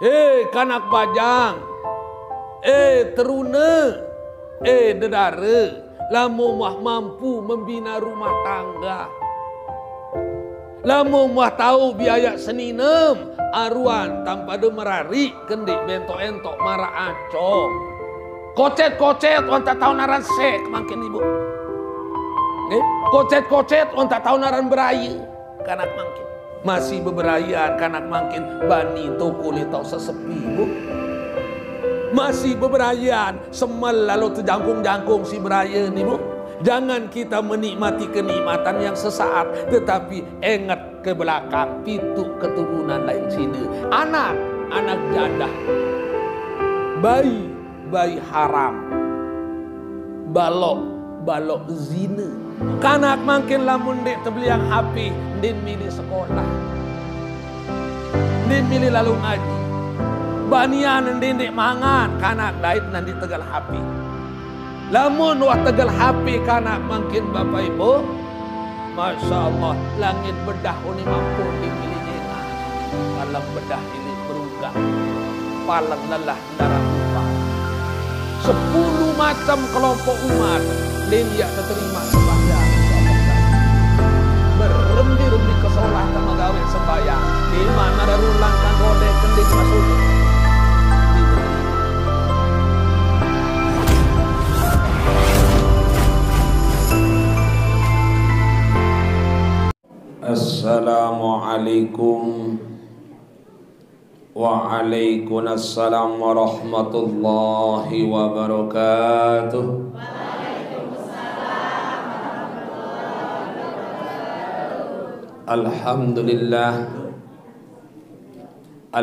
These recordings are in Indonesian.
Eh kanak bajang. Eh teruna. Eh dedara. Lamu muah mampu membina rumah tangga. Lamu muah tahu biaya seninem. Aruan tanpa de merari kendik bentok entok mara acong. Kocet kocet wan tak tahu naran sek kemangkin ibu. Eh kocet kocet wan tak tahu naran berayu. Kanak mangkin. masih beberayaan karena makin bani itu kulit tau sesepi bu masih beberayaan semel lalu terjangkung-jangkung si beraya ni bu jangan kita menikmati kenikmatan yang sesaat tetapi ingat ke belakang pintu keturunan lain sini anak anak jadah bayi bayi haram balok balok zina Kanak makin lamun di tebliang api, din milih sekolah. Din milih lalu ngaji. Banian din di mangan, kanak dait nanti tegal api. Lamun wah tegal api kanak makin bapak ibu, Masya Allah, langit bedah ini mampu dipilihnya. Malam bedah ini berubah Palang lelah darah upah. Sepuluh macam kelompok umat dan dia terima sembahyang berembi-rembi dan magawe sembahyang di mana dan rode kendi masuk Assalamualaikum وعليكم السلام ورحمة الله وبركاته الحمد لله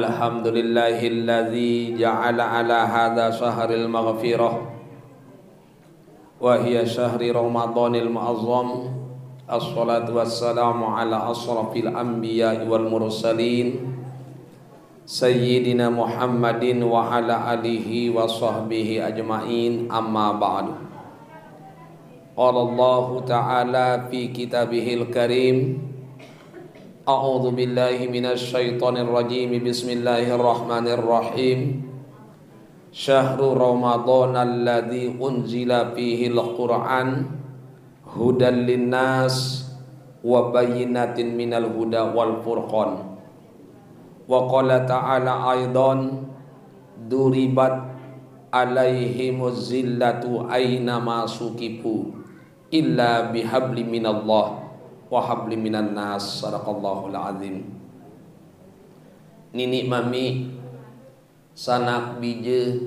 الحمد لله الذي جعل على هذا شهر المغفرة وهي شهر رمضان المعظم الصلاة والسلام على أشرف الأنبياء والمرسلين Sayyidina Muhammadin wa ala alihi wa sahbihi ajma'in amma ba'du Qala Allah ta'ala fi kitabihil karim A'udhu billahi minasy syaithanir rajim Bismillahirrahmanirrahim Syahrul Ramadan alladzi unzila fihi al-Qur'an hudan linnas wa bayyinatin minal huda wal furqan wa qala ta'ala aidan duribat alaihi zillatu aina ma illa bihabli minallah wa habli minan nas sadaqallahul azim nini mami sanak bije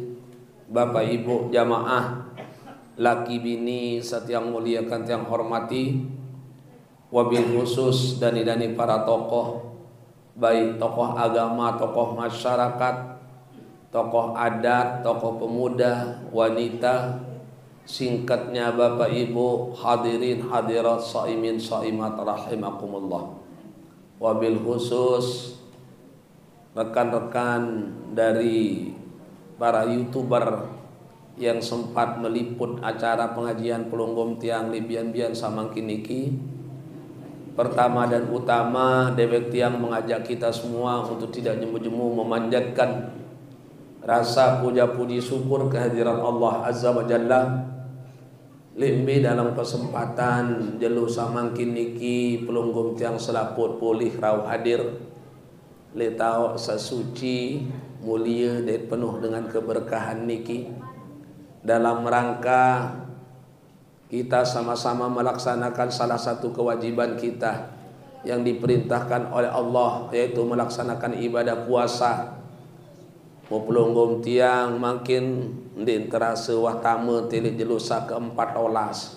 bapak ibu jamaah laki bini setiang muliakan tiang hormati wabil khusus dani dani para tokoh baik tokoh agama, tokoh masyarakat, tokoh adat, tokoh pemuda, wanita, singkatnya Bapak Ibu, hadirin hadirat saimin saimat rahimakumullah. Wabil khusus rekan-rekan dari para youtuber yang sempat meliput acara pengajian pelunggum tiang Libian Bian Samangkiniki pertama dan utama dewek tiang mengajak kita semua untuk tidak jemu-jemu memanjatkan rasa puja puji syukur kehadiran Allah Azza wa Jalla Limbi dalam kesempatan jelu samang kiniki pelunggung tiang selaput pulih rau hadir letau sesuci mulia dan penuh dengan keberkahan niki dalam rangka kita sama-sama melaksanakan salah satu kewajiban kita yang diperintahkan oleh Allah yaitu melaksanakan ibadah puasa Mupulunggum tiang makin diterasa wah tamu tilik jelusa keempat olas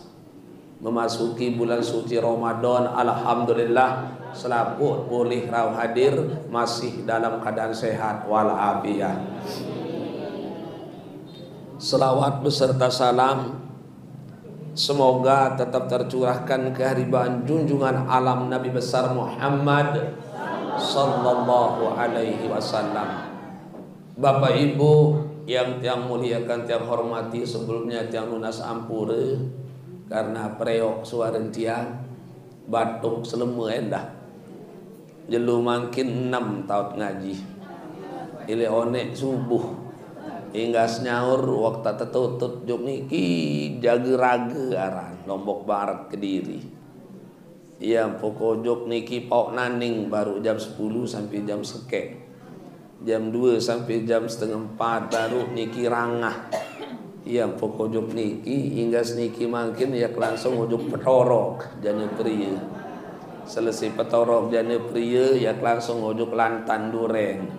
memasuki bulan suci Ramadan Alhamdulillah selaput boleh raw hadir masih dalam keadaan sehat walafiat selawat beserta salam Semoga tetap tercurahkan keharibaan junjungan alam Nabi besar Muhammad sallallahu alaihi wasallam. Bapak Ibu yang tiang muliakan tiang hormati sebelumnya tiang lunas ampure karena preok suaren tiang batuk selemu endah jelu makin enam tahun ngaji ileone subuh hingga senyaur waktu tertutup juk niki jaga raga aran Lombok Barat Kediri. Iya pokok juk niki pok naning baru jam 10 sampai jam seke Jam 2 sampai jam setengah 4 baru niki rangah. Iya pokok juk niki hingga niki makin ya langsung ujuk petorok jane pria Selesai petorok jane pria ya langsung ujuk lantan duren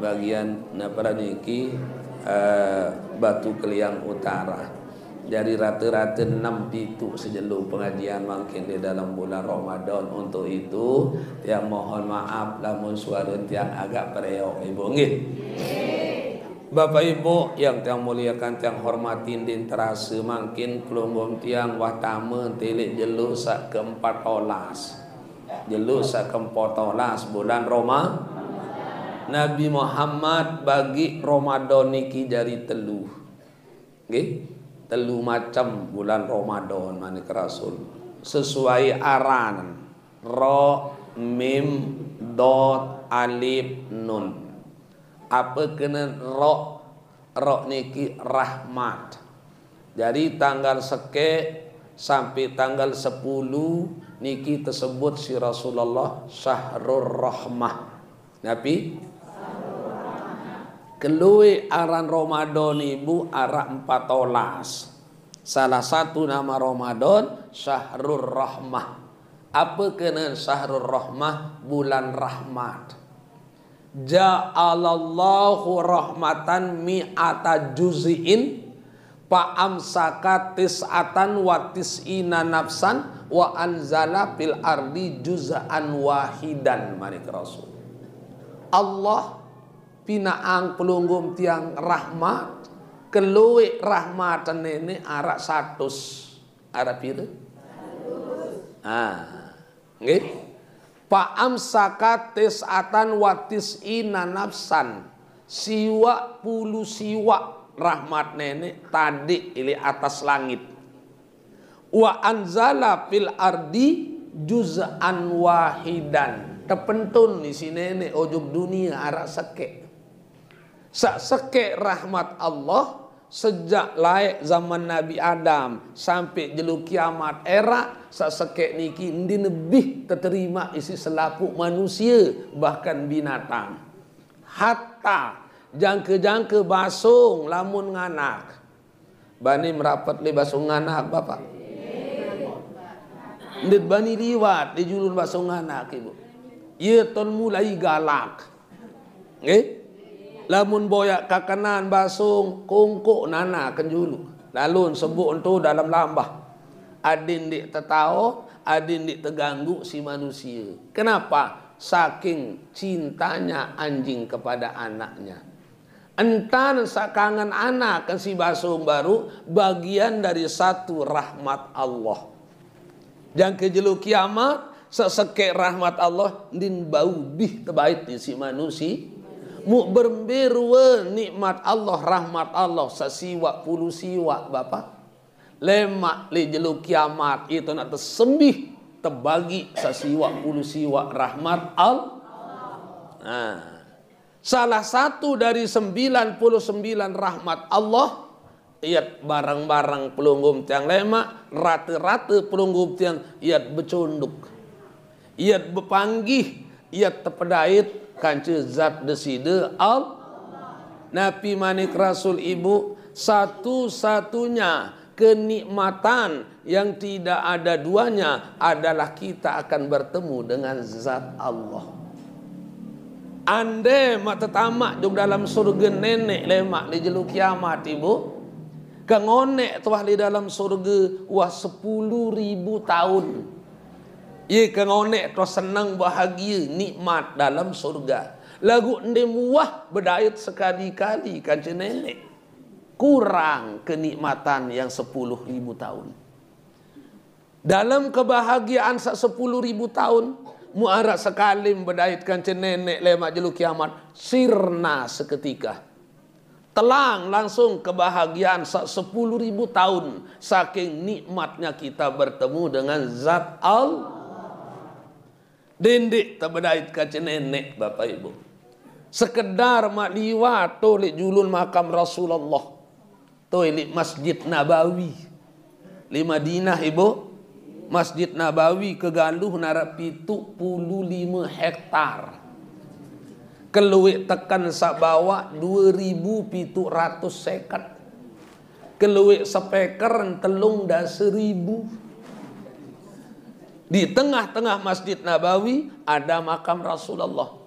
Bagian napara niki Eh, Batu Keliang Utara dari rata-rata enam pintu sejeluk pengajian makin di dalam bulan Ramadan untuk itu yang mohon maaf namun suara tiang agak pereok ibu ngin Bapak Ibu yang tiang muliakan tiang hormatin din terasa makin pelunggung tiang watama telik jeluk sak keempat olas jeluk sak keempat olas bulan Roma Nabi Muhammad bagi Ramadan niki dari telu nggih telu macam bulan Ramadan manik Rasul sesuai aran ro mim dot alif nun apa kena ro ro niki rahmat dari tanggal seke sampai tanggal 10 niki tersebut si Rasulullah syahrul rahmah Nabi Kelui aran Ramadan ibu arah empat tolas. Salah satu nama Ramadan Syahrul Rahmah. Apa kena Syahrul Rahmah? Bulan rahmat. Ja'alallahu rahmatan mi'ata juziin paamsaka tis'atan wa tis'ina nafsan wa anzala fil ardi juz'an wahidan manik rasul. Allah pinaang pelunggum tiang rahmat keluik rahmat ini arak satu arak pira ah pak pa amsaka tisatan watis ina nafsan siwa pulu siwa rahmat nenek tadi ili atas langit wa anzala fil ardi juz'an wahidan tepentun di sini nenek ojok dunia arak sekek Sakseke rahmat Allah sejak laik zaman Nabi Adam sampai jelu kiamat era sakseke niki ndi lebih terima isi selaku manusia bahkan binatang. Hatta jangke-jangke basung lamun nganak. Bani merapat li basung anak bapa. Lid bani liwat di julun basung anak ibu. Ia ton mulai galak. Eh? lamun boyak kakanan basung kungkuk nana kenjulu lalun sebut itu dalam lambah adin dik tetau, adin dik terganggu si manusia kenapa saking cintanya anjing kepada anaknya entan sakangan anak ke si basung baru bagian dari satu rahmat Allah yang kejelu kiamat sesekek rahmat Allah din bau bih terbaik di si manusia mu bermbirwe nikmat Allah rahmat Allah sasiwa pulu siwa Bapak lemak li jelu kiamat itu nak tersembih terbagi sasiwa pulu siwa rahmat Allah nah, salah satu dari 99 rahmat Allah iat barang-barang pelunggum tiang lemak rata-rata pelunggum tiang iat becunduk iat bepanggih iat tepedait kanci zat deside al Nabi Manik Rasul Ibu satu-satunya kenikmatan yang tidak ada duanya adalah kita akan bertemu dengan zat Allah. Ande mak tetamak jom dalam surga nenek lemak di jeluk kiamat ibu. Kengonek tuah di dalam surga wah sepuluh ribu tahun. Ye kengonek terus senang bahagia nikmat dalam surga. Lagu ni muah berdayat sekali-kali kanci nenek. Kurang kenikmatan yang sepuluh ribu tahun. Dalam kebahagiaan sak sepuluh ribu tahun, muara sekali berdayat kanci nenek lemak jelu kiamat, sirna seketika. Telang langsung kebahagiaan sak sepuluh ribu tahun saking nikmatnya kita bertemu dengan zat Allah. Dindik tabadait kaca nenek Bapak Ibu. Sekedar mak liwat tolik julun makam Rasulullah. Tolik Masjid Nabawi. lima Madinah Ibu. Masjid Nabawi kegaluh narap pitu puluh lima hektar. Keluik tekan sabawa dua ribu pitu ratus sekat. Keluik sepeker telung dah seribu. Di tengah-tengah Masjid Nabawi ada makam Rasulullah.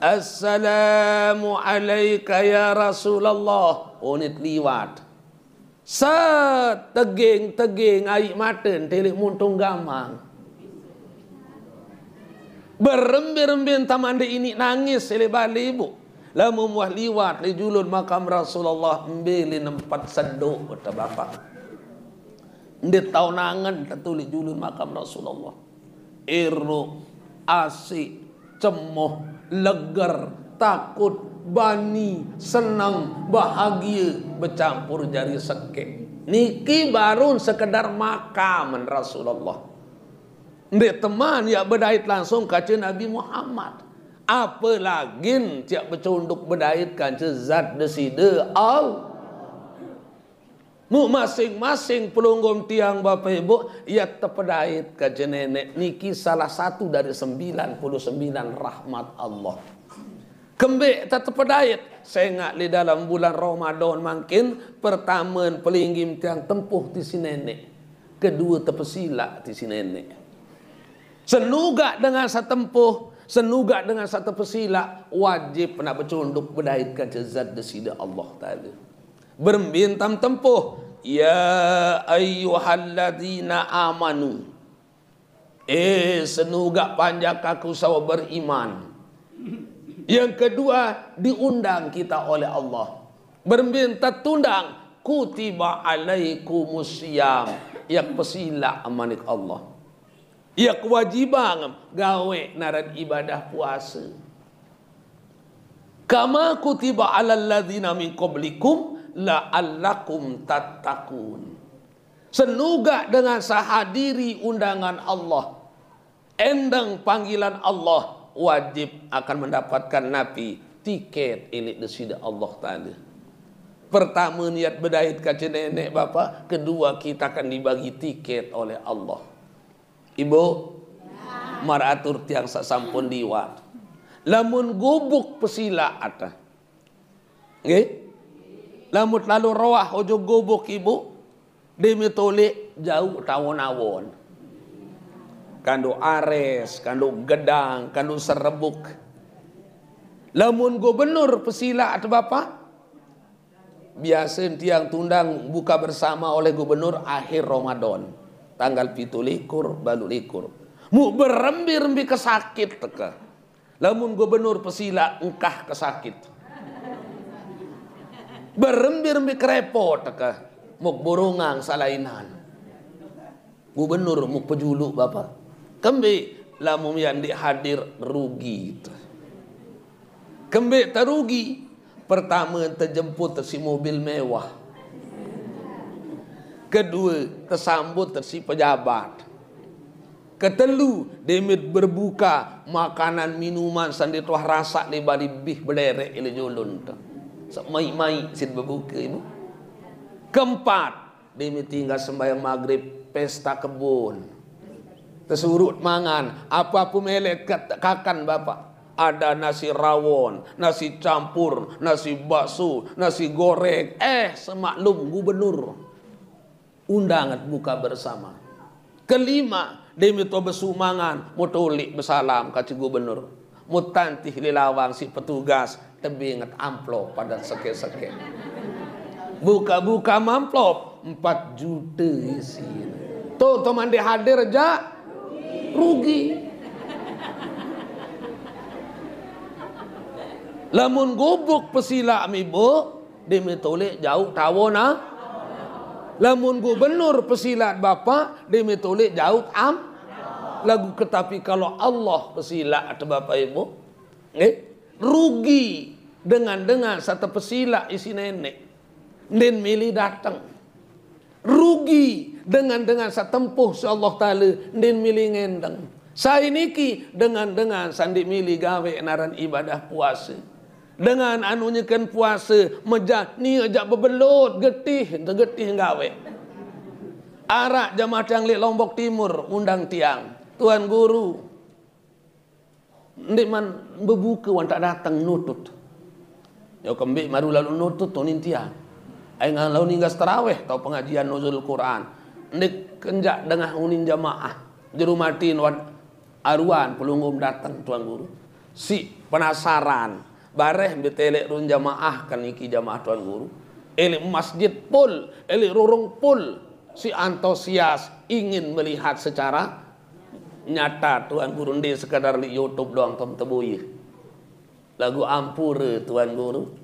Assalamu alaika ya Rasulullah. Unit oh, liwat. seteging tegeng aik maten telik muntung gamang. Berembir-embir taman di ini nangis silih balik ibu. Lamu muah liwat Di julun makam Rasulullah mbilin empat senduk kata bapak. Dia tahu nangan tertulis julun makam Rasulullah. Iru, asik, cemoh, legar, takut, bani, senang, bahagia, bercampur jari sekek. Niki baru sekedar makam Rasulullah. Dia teman yang berdait langsung kaca Nabi Muhammad. Apalagi tiap bercunduk berdait kaca zat deside Allah. Mu masing-masing pelunggung tiang Bapak Ibu ia tepedait ke nenek niki salah satu dari 99 rahmat Allah. Kembek tepedait sengak di dalam bulan Ramadan makin pertama pelinggim tiang tempuh di si nenek. Kedua tepesila di si nenek. Senuga dengan setempuh, senuga dengan satu pesila wajib nak bercunduk berdait ke jazat desida Allah Ta'ala berbintang tempuh ya ayyuhalladzina amanu eh senugak panjang aku sawa beriman yang kedua diundang kita oleh Allah berbintang tundang kutiba alaikumusiyam yang pesila amanik Allah Ya kewajiban gawe naran ibadah puasa kama kutiba alal ladzina min qablikum la'allakum tattaqun. Senuga dengan sahadiri undangan Allah. Endang panggilan Allah wajib akan mendapatkan nabi tiket ilik desida Allah Ta'ala. Pertama niat bedahit kaca nenek bapak, kedua kita akan dibagi tiket oleh Allah. Ibu, ya. maratur tiang sasampun diwat. Lamun gubuk pesila atah. Nggih? Okay? lamut lalu roah ojo gobok ibu demi tolik jauh tawon-awon kandu ares kandu gedang kandu serebuk lamun gubernur pesila atau bapa biasa tiang tundang buka bersama oleh gubernur akhir Ramadan tanggal pitu likur balu likur mu berembi-rembi kesakit teka lamun gubernur pesila engkah kesakit berembi-rembi kerepot ke muk burungang salainan gubernur muk pejulu bapak kembi lamum yang dihadir rugi kembi terugi pertama terjemput si mobil mewah kedua tersambut si pejabat ketelu demit berbuka makanan minuman sandi tuah rasa di bali bih belerek ini julun Sok mai-mai sin bebuke ibu. Keempat, demi tinggal sembahyang maghrib pesta kebun. Tersurut mangan, apa melekat kakan bapak. Ada nasi rawon, nasi campur, nasi bakso, nasi goreng. Eh, semaklum gubernur. Undangan buka bersama. Kelima, demi to besumangan, mutulik bersalam kaci gubernur. Mutantih lilawang si petugas, tebi ingat amplop pada seke-seke. Buka-buka amplop empat juta isi. Tuh teman di hadir aja rugi. Lamun gubuk pesila demi dimituli jauh tawona. Ah. Lamun gubernur pesilat bapak dimituli jauh am. Lagu ketapi kalau Allah pesilat bapak ibu, eh? rugi dengan dengan satu pesila isi nenek Nen milih datang rugi dengan dengan tempuh si Allah Ta'ala Nen milih ngendeng saya niki dengan dengan sandi milih gawe naran ibadah puasa dengan anunya kan puasa meja ni ajak bebelut getih getih gawe arak jamaah yang lombok timur undang tiang tuan guru Ndik man bebuka wan tak datang nutut. Yo ya, kembik maru lalu nutut tonin tia. Ai ngan lalu ninggas tarawih tau pengajian nuzul Quran. Ndek kenjak dengah unin jamaah. Jeru matin wan aruan pelungum datang tuan guru. Si penasaran. Bareh betelek run jamaah kan iki jamaah tuan guru. Elik masjid pul, elik rurung pul. Si antusias ingin melihat secara nyata tuan guru ndi sekadar di YouTube doang tom tebuye. lagu ampure tuan guru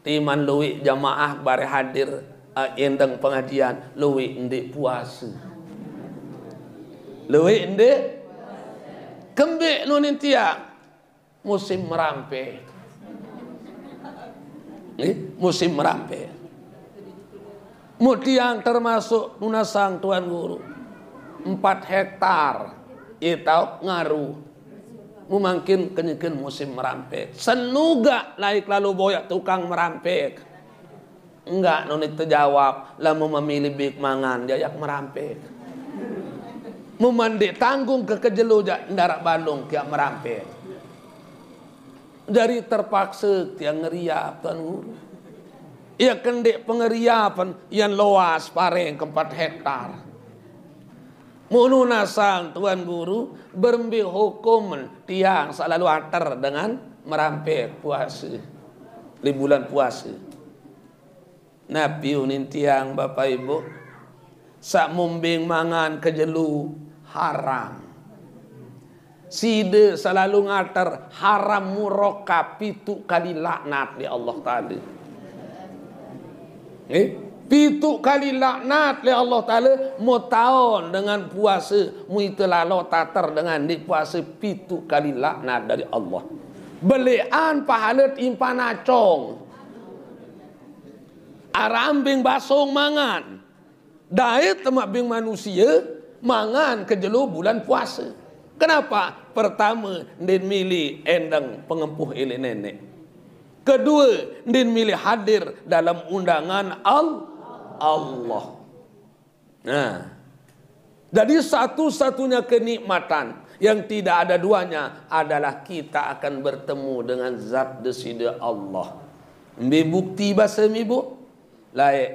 timan luwi jamaah bare hadir uh, ah, endang pengajian luwi ndi puasa luwi ndi kembe nunin tiap musim merampe eh, musim merampe mutiang termasuk nunasang tuan guru empat hektar itu ngaruh memangkin kenyikin musim merampek senuga naik lalu boyak tukang merampek enggak nonik terjawab lamu memilih big mangan yang merampek memandi tanggung ke kejeluja darat Bandung kia merampek dari terpaksa tiang ngeriap tuan guru ia kendek pengeriapan yang luas pareng keempat hektar nuna sang tuan guru berembi hukum tiang selalu atar dengan merampir puasa. Di bulan puasa. Nabi unin tiang Bapak Ibu. Sak mumbing mangan kejelu haram. Sida selalu ngater haram murokap itu kali laknat di Allah tadi. Eh? Pitu kali laknat le Allah Ta'ala Mu tahun dengan puasa Mu lalu tatar dengan di puasa Pitu kali laknat dari Allah Belian pahala timpan acong Arambing basong mangan Dait temak bing manusia Mangan kejelo bulan puasa Kenapa? Pertama, din milih endang pengempuh ini nenek. Kedua, din milih hadir dalam undangan Allah Allah. Nah, jadi satu-satunya kenikmatan yang tidak ada duanya adalah kita akan bertemu dengan zat deside Allah. Mbi bukti bahasa ibu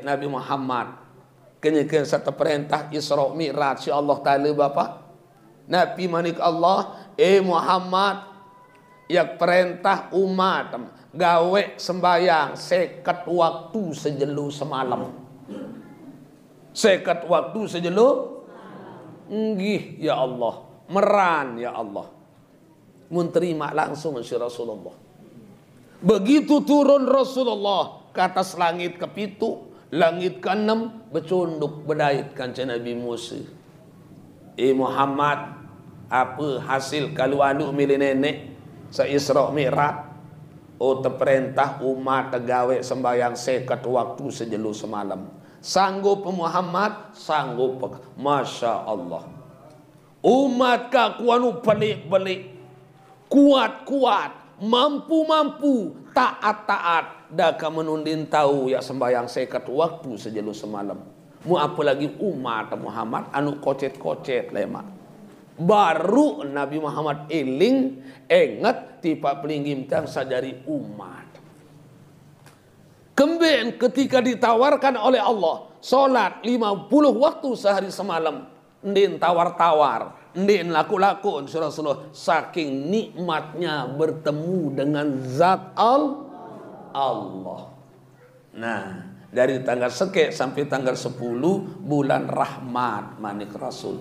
Nabi Muhammad kenyakan satu perintah Isra Mi'raj si ya Allah Taala bapak Nabi manik Allah eh Muhammad yang perintah umat gawe sembayang seket waktu sejelu semalam. Sekat waktu sejelo. Nggih ya Allah. Meran ya Allah. Menerima langsung si Rasulullah. Begitu turun Rasulullah ke atas langit ke pitu. Langit ke enam. Becunduk berdait kancah Nabi Musa. Eh Muhammad. Apa hasil kalau anu milih nenek. Seisra mirat. Oh terperintah umat tegawe sembahyang sekat waktu sejelo semalam. Sanggup Muhammad, sanggup. Masya Allah. Umat kakuanu pelik-pelik. Kuat-kuat. Mampu-mampu. Taat-taat. Daka menundin tahu ya sembahyang sekat waktu sejelu semalam. Mu lagi umat Muhammad anu kocet-kocet lemak. Baru Nabi Muhammad iling ingat tipe pelinggim tang sadari umat. Kemben ketika ditawarkan oleh Allah Sholat 50 waktu sehari semalam Ndin tawar-tawar Ndin laku-laku Rasulullah Saking nikmatnya bertemu dengan zat al Allah Nah dari tanggal sekek sampai tanggal 10 bulan rahmat manik rasul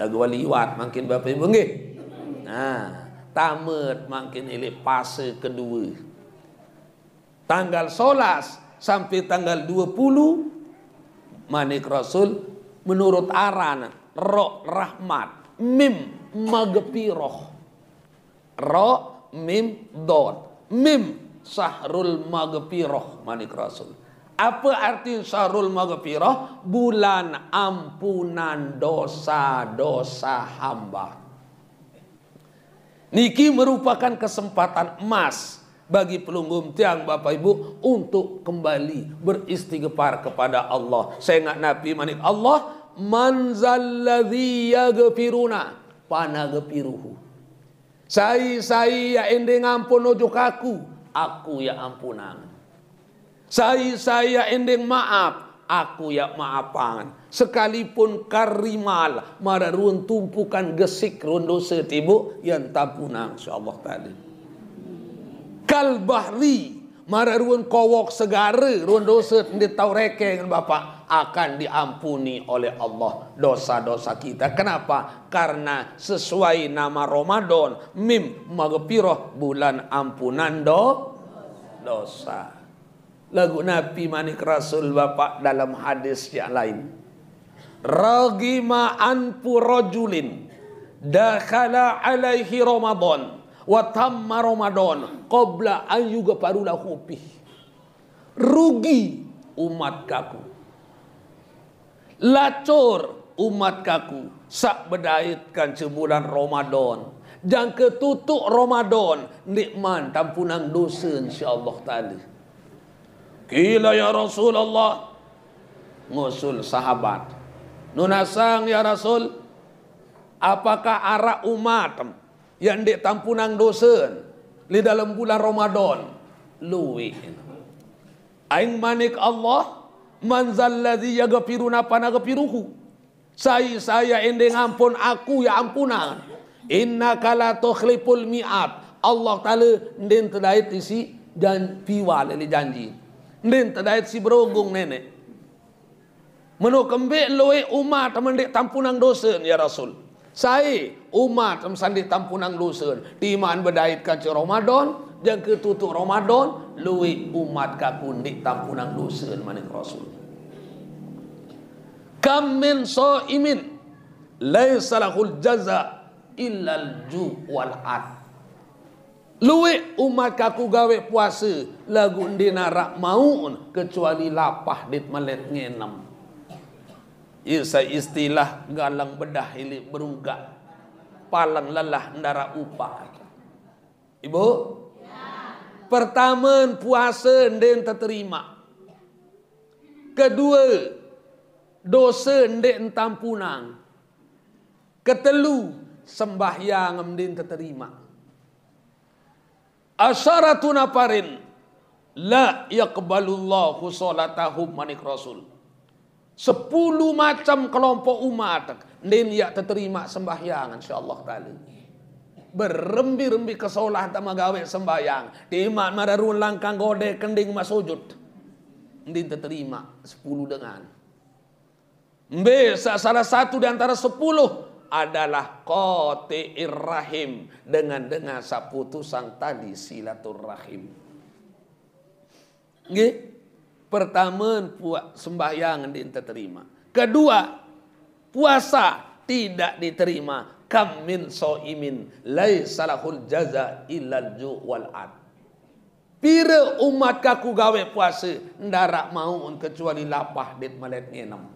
lagu waliwat makin bapak ibu nah tamat makin ilik fase kedua tanggal solas sampai tanggal 20 manik rasul menurut aran roh rahmat mim magpiroh ro mim dot mim sahrul magpiroh manik rasul apa arti sahrul magepiroh? Bulan ampunan dosa-dosa hamba. Niki merupakan kesempatan emas bagi pelunggu tiang Bapak Ibu untuk kembali beristighfar kepada Allah. Saya ingat Nabi manik Allah manzalladzi yaghfiruna panagepiruhu. Sai sai ya ende ngampun ujuk aku, aku ya ampunan. Sai sai ya ending maaf, aku ya maafan. Sekalipun karimal mararun tumpukan gesik rondo setibu yang tak insyaallah tadi kal bahri mara ruan kowok segara ruan dosa di tahu reke dengan bapak akan diampuni oleh Allah dosa-dosa kita kenapa karena sesuai nama Ramadan mim magfirah bulan ampunan do dosa lagu Nabi manik Rasul bapak dalam hadis yang lain ragima anpu rajulin dakhala alaihi Ramadan watamma Ramadan qabla an yughfarula khufih. Rugi umat kaku. Lacur umat kaku sak bedaitkan sebulan Ramadan dan ketutuk Ramadan nikmat tampunan dosa insyaallah taala. Kila ya Rasulullah ngusul sahabat. Nunasang ya Rasul apakah arah umat yang dek tampunang dosa di dalam bulan Ramadan luwi aing manik Allah man zalladzi yaghfiru napa nagfiruhu sai saya ende ngampun aku ya ampunan innaka la tukhliful mi'at Allah taala ndin tadait isi dan piwal ini janji ndin tadait si berogong nenek Menu kembek loe umat mendek tampunang dosa ya Rasul. Sai umat sandi tampunang lusun timan bedait ka ci Ramadan jeung ke tutu Ramadan luwi umat ka kundi tampunang lusun manik rasul kam min saimin laisa lahul jaza illal ju wal ad luwi umat kaku gawe puasa lagu dina rak mauun kecuali lapah dit melet ngenem Isa ya, istilah galang bedah ini berugak. Palang lelah darah upah. Ibu? Ya. Pertama puasa ndin terima. Kedua, dosa ndin tampunang. Ketelu, sembahyang ndin terima. Asyaratun aparin. La yakbalullahu solatahum manik Rasul. Sepuluh macam kelompok umat ya terima sembahyang, InsyaAllah ta'ala Berembi-rembi kesolah sama gawe sembahyang Timat mararun langkang gode kending masujud Nen terima sepuluh dengan Mbesa salah satu di antara sepuluh adalah kote irrahim dengan dengan saputusan tadi silaturrahim. okay? Pertama, sembahyang tidak terima. Kedua, puasa tidak diterima. Kam min lay laisalahul jaza illal ju wal ad. Pira umat kaku gawe puasa ndarak mau kecuali lapah dit malet ngenam.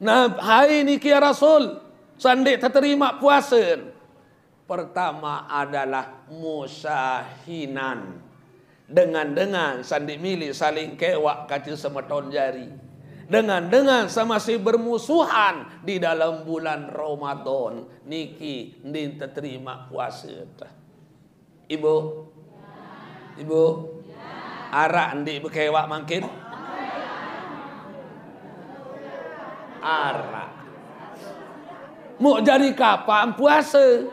Nah, hari ini kia Rasul sandik terima puasa. Pertama adalah musahinan dengan-dengan sandi milih saling kewak kacil semeton jari. Dengan-dengan sama si bermusuhan di dalam bulan Ramadan. Niki ndin terima puasa. Ibu. Ibu. Arak ndi bekewak mangkin. Arak. Mau jadi kapan puasa?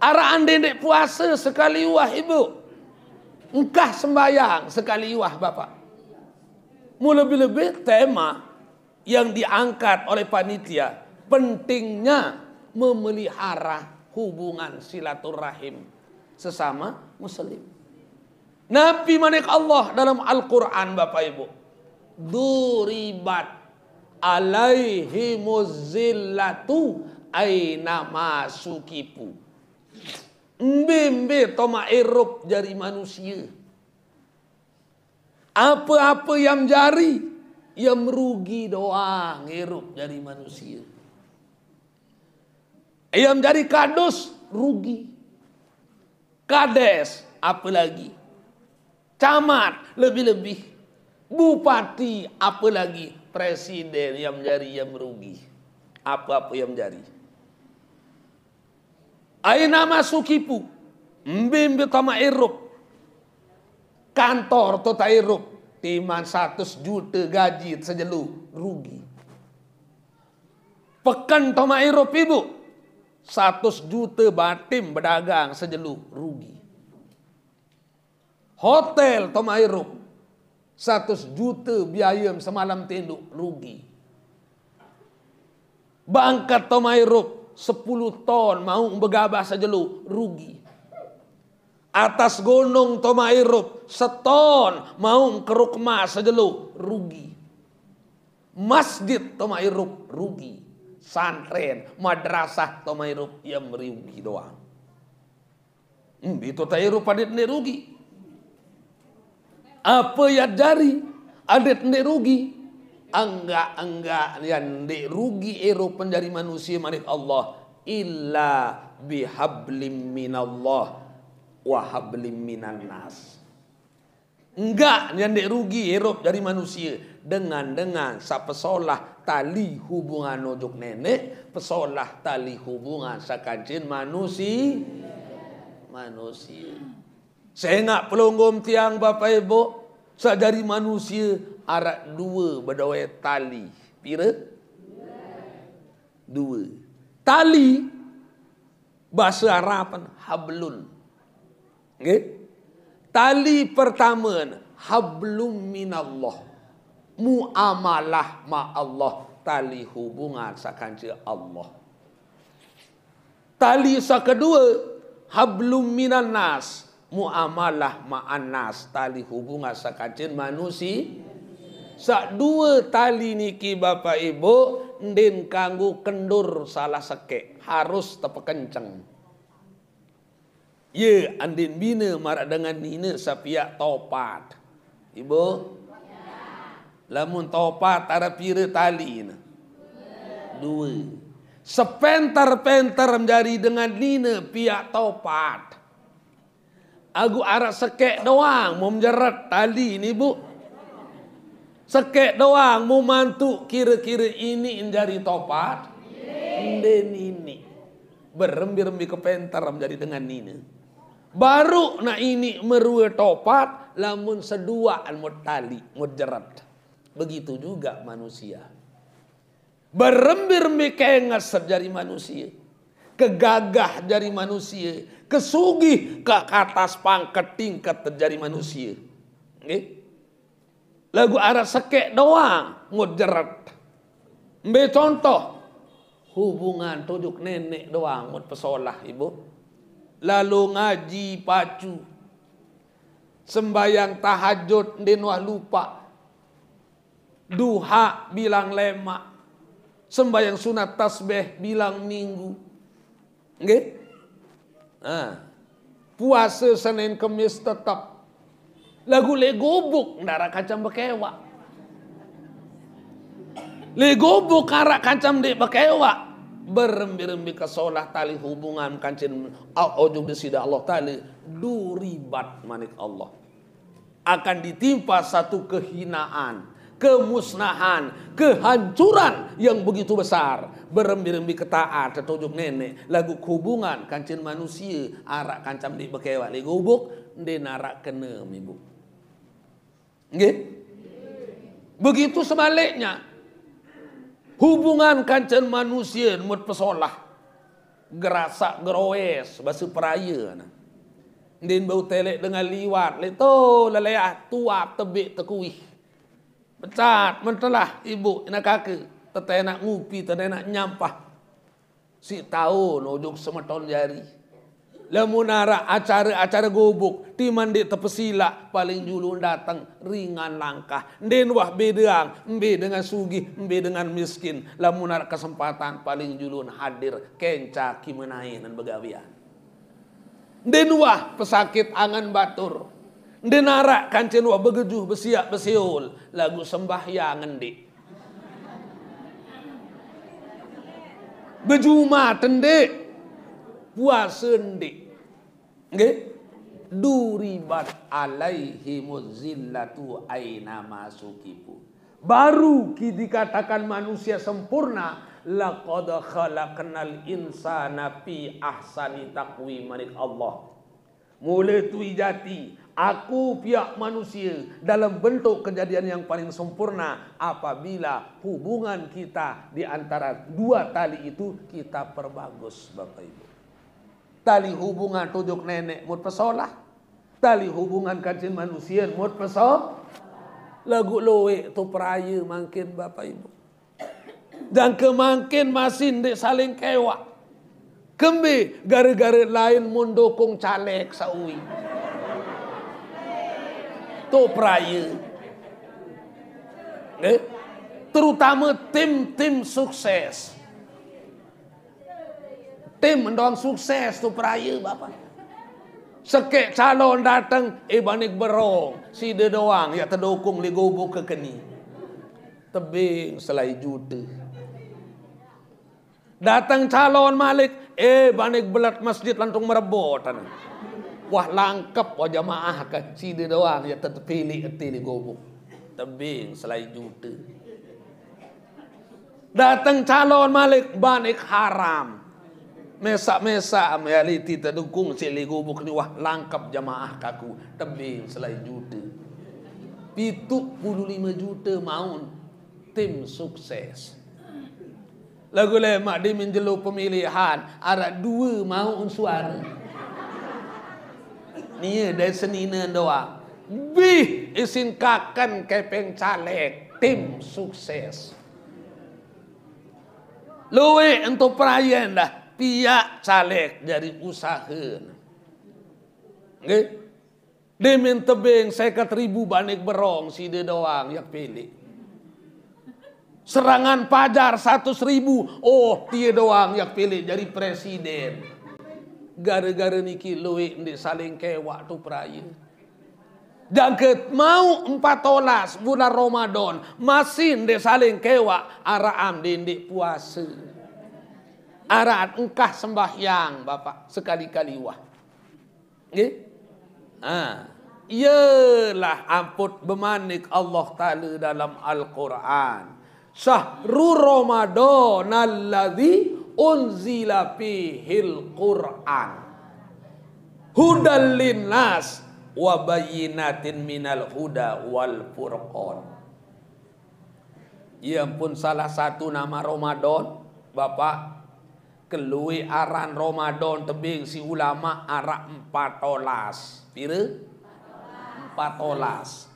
Arah anda ndi puasa sekali wah ibu. Engkah sembayang sekali iwah Bapak. Mu lebih-lebih tema yang diangkat oleh panitia. Pentingnya memelihara hubungan silaturahim sesama muslim. Nabi manik Allah dalam Al-Quran Bapak Ibu. Duribat alaihi muzillatu aina masukipu. Mbembe toma erup jari manusia. Apa-apa yang jari, yang merugi doang erup jari manusia. Yang jari kados, rugi. Kades, apa lagi? Camat, lebih-lebih. Bupati, apa lagi? Presiden yang jari yang merugi. Apa-apa yang jari. Aina masukipu. Mbimbi tama irup. Kantor tu tak irup. Timan 100 juta gaji sejelu. Rugi. Pekan tama irup ibu. 100 juta batim berdagang sejelu. Rugi. Hotel tama irup. 100 juta biaya semalam tinduk. Rugi. Bangkat tama irup. 10 ton mau begabah saja lu rugi. Atas gunung Tomairup seton mau keruk emas saja lu rugi. Masjid Tomairup rugi. Santren, madrasah Tomairup yang merugi doang. Hmm, itu Tomairup padit rugi. Apa ya dari adit rugi enggak-enggak yang rugi eropen dari manusia manit Allah illa bihablim minallah wa hablim minan nas. Enggak yang dirugi rugi dari manusia dengan dengan pesolah tali hubungan nojok nenek, pesolah tali hubungan sakajin manusia. Manusia. Saya nak pelonggom tiang Bapak Ibu, dari manusia arak dua berdawai tali. Pira? Dua. Tali bahasa Arab kan, hablun. Okay? Tali pertama kan, hablum minallah. Muamalah ma Allah. Tali hubungan sakanca Allah. Tali kedua hablum minan nas muamalah ma anas tali hubungan sakanca manusia sak dua tali niki Bapak Ibu ndin kanggu kendur salah seke, harus tepuk kenceng. ye andin bina marak dengan nina sapiak topat Ibu lamun topat ada pira tali ini, dua sepenter-penter menjadi dengan nina pihak topat Aku arah sekek doang mau menjerat tali ini bu Sekek doang mau mantu kira-kira ini menjadi topat. Den ini. Berembi-rembi kepentar menjadi dengan ini. Baru na ini merue topat lamun sedua al tali mutjerat. Begitu juga manusia. Berembi-rembi kengas terjadi manusia. Kegagah dari manusia. Kesugih ke atas pangkat tingkat terjadi manusia. Okay? lagu arah sekek doang jerat Ambil contoh hubungan tujuk nenek doang mut pesolah ibu. Lalu ngaji pacu. sembahyang tahajud din wah lupa. Duha bilang lemak. sembahyang sunat tasbih bilang minggu. Nggih? Nah, puasa Senin kemis tetap Lagu Lego Book narak kacam bekewa. Legobuk karak kacam di bekewa. Berembi-rembi kesolah tali hubungan kancin ujung sida Allah tali. Duribat manik Allah. Akan ditimpa satu kehinaan kemusnahan, kehancuran yang begitu besar. Berembi-rembi ketaat, tertujuk nenek, lagu hubungan kancin manusia, arak kancam di bekewa, di narak kena, ibu. Okay? Begitu sebaliknya. Hubungan kancan manusia dengan pesolah. Gerasak gerowes. Bahasa peraya. Nah. Din bau telek dengan liwat. Lito leleah tuap tebik tekuih. Pecat mentelah ibu nak kaki. Tetai nak ngupi, tetai nak nyampah. Si tahu nojuk semeton jari. Lemunara acara-acara gubuk, timandi tepesila paling julun datang ringan langkah. Denwah bedang, embe dengan sugi, embe dengan miskin. Lemunara kesempatan paling julun hadir kenca kimenai dan begawian. Denwah pesakit angan batur. Denara kancen wah begejuh besiak besiul lagu sembahyangan ngendi Bejuma tendek puasa ndik. nggih duribat alaihi muzillatu aina masukipu baru dikatakan manusia sempurna laqad khalaqnal insana fi ahsani taqwimin Allah mulai tu jati aku pihak manusia dalam bentuk kejadian yang paling sempurna apabila hubungan kita di antara dua tali itu kita perbagus Bapak Ibu tali hubungan tujuk nenek mut pesolah tali hubungan kancin manusia mut pesolah lagu loe tu peraya makin bapa ibu dan kemakin masih dek saling kewa, kembe gara-gara lain mendukung caleg sawi tu peraya eh? terutama tim-tim sukses tim mendong sukses tuh peraya bapak Sekek calon datang eh banik berong. Si dia doang ya terdukung gubuk ke kini Tebing selai juta. Datang calon malik eh banik belat masjid lantung merebut Wah langkep wah jamaah ke si dia doang ya terpilih eti gubuk. Tebing selai juta. Datang calon malik banik haram. mesak-mesak meali ti terdukung si ligu bukni wah langkap jamaah kaku tebing selain juta pituk puluh lima juta maun tim sukses lagu lemak di menjelu pemilihan arah dua maun suara ni ya, dari seni doa bih isin kakan kepeng caleg tim sukses Luwe untuk perayaan dah pihak caleg dari usaha nggih demen tebing sekat ribu banik berong si de doang yang pilih serangan pajar 100 ribu oh dia doang yang pilih jadi presiden gara-gara niki luwik ndi saling kewak tu peraya Jaget mau empat tolas bulan Ramadan masih di saling kewa arah amdin di puasa. Arat engkah sembahyang Bapak sekali-kali wah. Nggih? Eh? Ha. Ah. Iyalah amput bemanik Allah Ta'ala dalam Al-Quran. sahru Ramadan alladhi unzila fihil Quran. Hudal linnas wa bayyinatin minal huda wal furqan. Ya pun salah satu nama Ramadan Bapak Kelui aran Ramadan tebing si ulama arah empat olas, Pire? Empat olas.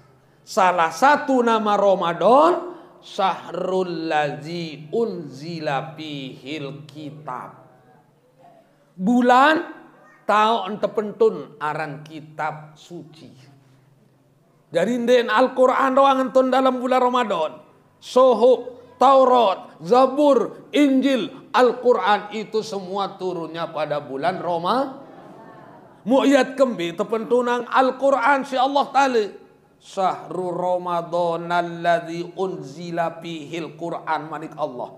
Salah satu nama Ramadan Syahrul Lazi Unzila Pihil Kitab. Bulan tau ente aran kitab suci. Dari den Al-Quran doang entun dalam bulan Ramadan. Sohuk, Taurat, Zabur, Injil, Al-Quran itu semua turunnya pada bulan Roma. Mu'yat kembi tepentunang Al-Quran si Allah tali. Sahru Ramadan alladhi unzila pihil Quran manik Allah.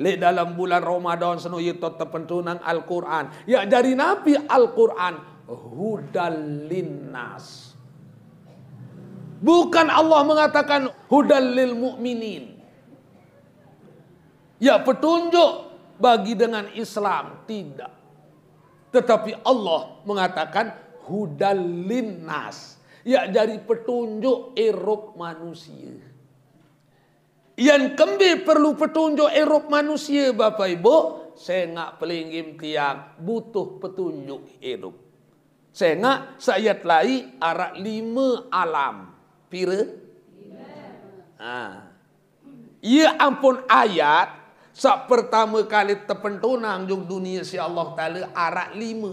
Le dalam bulan Ramadan senu itu tepentunang Al-Quran. Ya dari Nabi Al-Quran hudal Bukan Allah mengatakan Hudalil mu'minin. Ya petunjuk bagi dengan Islam. Tidak. Tetapi Allah mengatakan hudalin nas. Ya dari petunjuk erok manusia. Yang kembali perlu petunjuk erok manusia Bapak Ibu. Saya nggak pelinggim tiang butuh petunjuk erok. Saya nggak saya telai arak lima alam. Pira? Ah, Ia ya ampun ayat Sak pertama kali terpentunang jung dunia si Allah Ta'ala arak lima.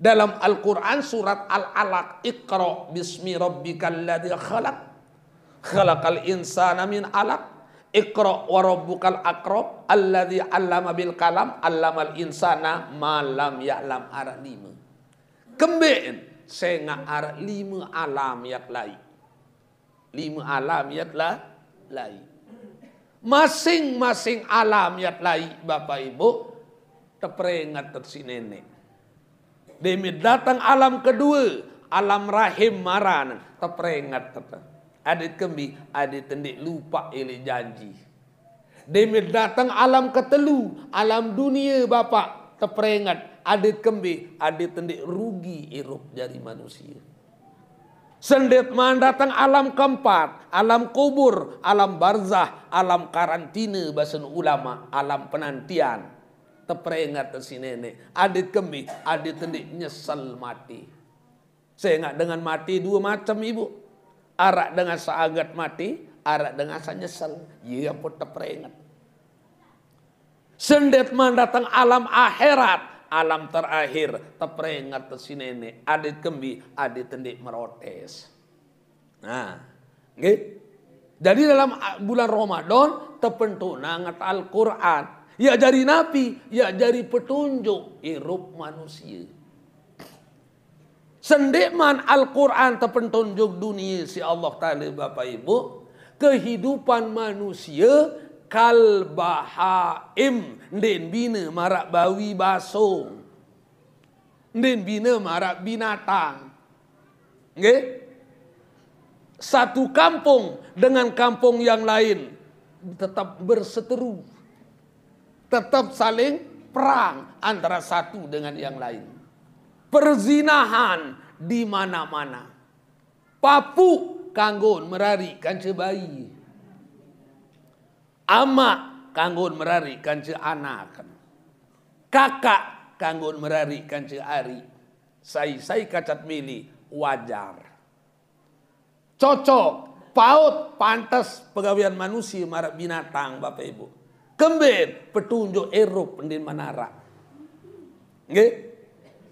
Dalam Al-Quran surat Al-Alaq Iqra bismi rabbikal ladhi khalaq. Khalaqal insana min alaq. Iqra wa rabbukal akrab. Alladhi allama bil kalam. Allamal insana malam ya'lam arak lima. Kembin. sehingga arak lima alam yang lain. Lima alam yang lain masing-masing alam yat lai Bapak Ibu terperingat tersi nenek. Demi datang alam kedua, alam rahim maran terperingat tetap Adit kembi, adit tendik lupa ini janji. Demi datang alam ketelu, alam dunia Bapak terperingat. Adit kembi, adit tendik rugi irup dari manusia. Sendetman datang alam keempat, alam kubur, alam barzah, alam karantina bahasa ulama, alam penantian. ke si nenek, adit kemi, adit tendik nyesel mati. Saya ingat dengan mati dua macam ibu. Arak dengan seagat mati, arak dengan saya nyesel. Iya pun teprengat. Sendetman datang alam akhirat, alam terakhir teprengat tesinene adit kembi adit tendik merotes nah okay? jadi dalam ah, bulan Ramadan tepentu nangat Al-Qur'an ya dari nabi ya dari petunjuk hirup manusia sendiman Al-Quran terpentunjuk dunia si Allah Ta'ala Bapak Ibu. Kehidupan manusia kalbahaim den bina marak bawi baso den bina marak binatang nggih satu kampung dengan kampung yang lain tetap berseteru tetap saling perang antara satu dengan yang lain perzinahan di mana-mana papu kanggon merari kancebayi Ama kanggun merari kanci anak. Kakak kanggun merari kanci ari. Sai-sai kacat milih wajar. Cocok, paut, pantas pegawaian manusia marak binatang Bapak Ibu. kembir petunjuk erup di manara. Nggih?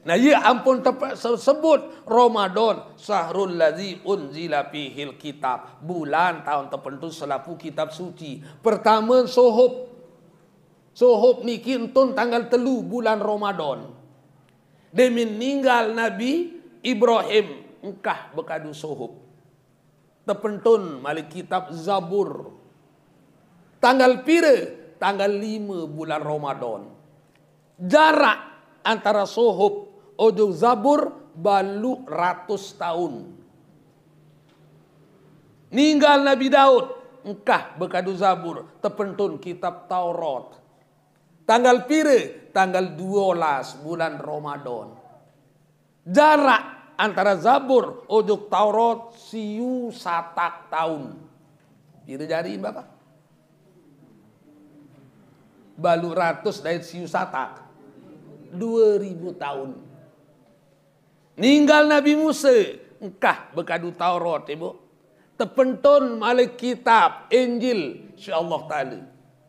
Nah, ya ampun tepat sebut Ramadan sahrul ladzi unzila fihil kitab. Bulan tahun tertentu selapu kitab suci. Pertama sohob. Sohob niki entun tanggal telu bulan Ramadan. demi meninggal Nabi Ibrahim. Engkah berkadu sohob. Tepentun malik kitab Zabur. Tanggal pira, tanggal lima bulan Ramadan. Jarak antara sohob Odo Zabur balu ratus tahun. Ninggal Nabi Daud, engkah bekadu Zabur, tepentun kitab Taurat. Tanggal pire, tanggal 12 bulan Ramadan. Jarak antara Zabur oduk Taurat siu satak tahun. Pire jari Bapak. Balu ratus dari siu satak. 2000 tahun. Ninggal Nabi Musa, engkah bekadu Taurat ibu. Terpentun malik kitab Injil Allah Ta'ala.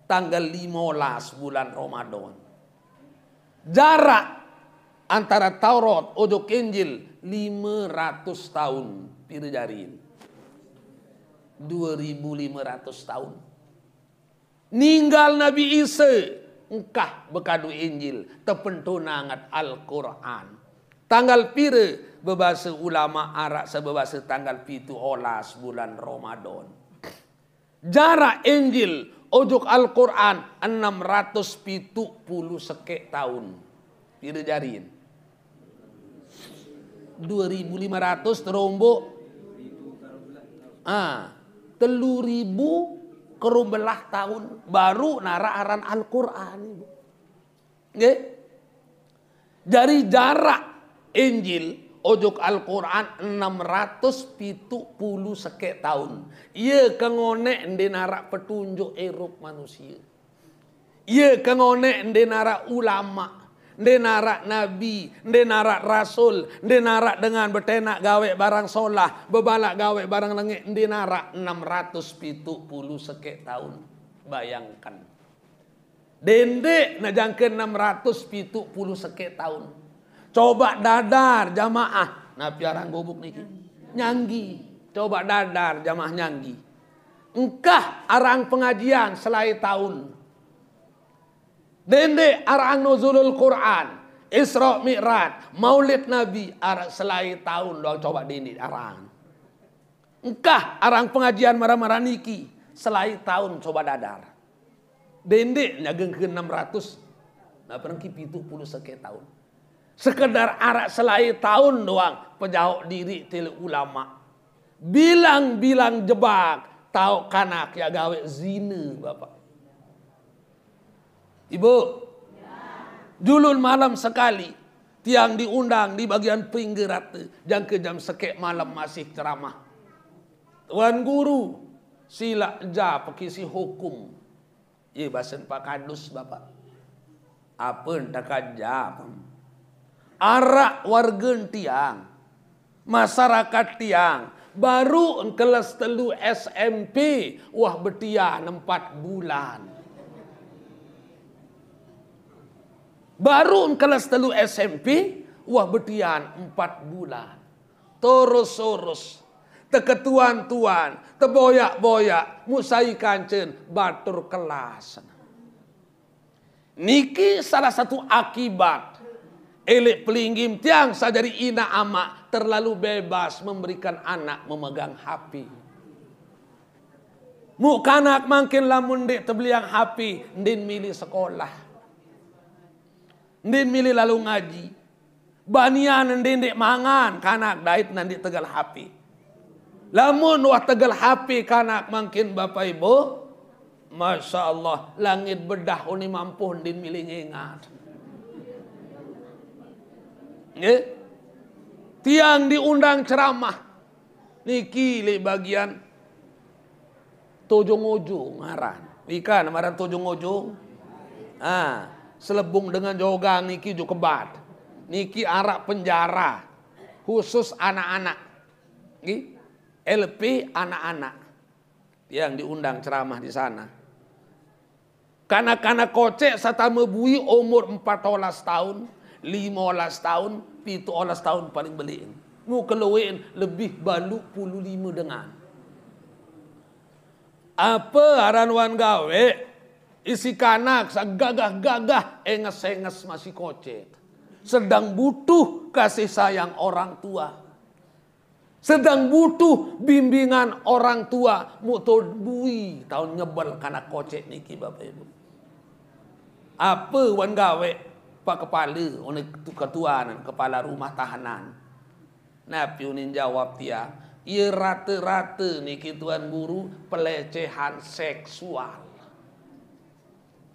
Tanggal 15 bulan Ramadan. Jarak antara Taurat untuk Injil 500 tahun. lima 2500 tahun. Ninggal Nabi Isa, engkah bekadu Injil, terpentun angat Al-Quran. Tanggal pire bebas ulama Arab sebahasa tanggal pitu olas bulan Ramadan. Jarak Injil ojuk Al-Quran 670 sekek tahun. pire jariin. 2500 terombok ah telur ribu kerumbelah tahun baru nara aran Al-Quran. Okay? Dari jarak Injil ojuk Al-Quran 670 sekit tahun. Ia kengonek di narak petunjuk erup manusia. Ia kengonek di narak ulama. Di narak Nabi, di narak Rasul, di narak dengan bertenak gawek barang solah, berbalak gawek barang lengik, di narak 670 sekit tahun. Bayangkan. Dendek nak jangka 670 sekit tahun. Coba dadar jamaah. Nah piarang gubuk niki. Nyanggi. Coba dadar jamaah nyanggi. Engkah arang pengajian selai tahun. Dende arang nuzulul Quran. Isra Mi'raj, Maulid Nabi arang selai tahun doang coba dini arang. Engkah arang pengajian marah-marah niki selai tahun coba dadar. Dende ke 600. Nah, perengki puluh sekian tahun. Sekedar arak selai tahun doang penjauh diri til ulama. Bilang-bilang jebak tahu kanak ya gawe zina Bapak. Ibu. Ya. Dulun malam sekali tiang diundang di bagian pinggir rata jang ke jam sekek malam masih ceramah tuan guru sila ja pekisi hukum Ya basen pak kandus bapak apa entah kan ja arak wargen tiang masyarakat tiang baru kelas telu SMP wah betia empat bulan baru kelas telu SMP wah betia empat bulan terus terus teketuan tuan teboyak boyak musai kancen batur kelas niki salah satu akibat Elek pelinggim tiang sadari ina ama terlalu bebas memberikan anak memegang hapi. Mukanak makin lamun dek tebeliang hapi din milih sekolah. din milih lalu ngaji. Banian din dek mangan kanak dait nanti tegal hapi. Lamun wah tegal hapi kanak makin bapak ibu. Masya Allah langit bedah uni mampu din milih ingat. Yeah. Tiang diundang ceramah. Niki le bagian tojong ojong ngaran. Ikan amaran tojong ojong. Ah, selebung dengan jogang niki jo kebat. Niki arak penjara khusus anak-anak. Nggih. LP anak-anak Tiang diundang ceramah di sana. Kanak-kanak kocek serta mebui umur 14 tahun 15 tahun, 17 tahun paling beliin. Mu keluin lebih balu puluh lima dengan. Apa aran wan gawe? Isi kanak sagagah-gagah enges-enges masih kocek. Sedang butuh kasih sayang orang tua. Sedang butuh bimbingan orang tua. bui tahun nyebel karena kocek niki Bapak Ibu. Apa wan gawe? pak kepala oleh ketua nan, kepala rumah tahanan. Nabi unin jawab dia, ia rata-rata ni tuan guru pelecehan seksual.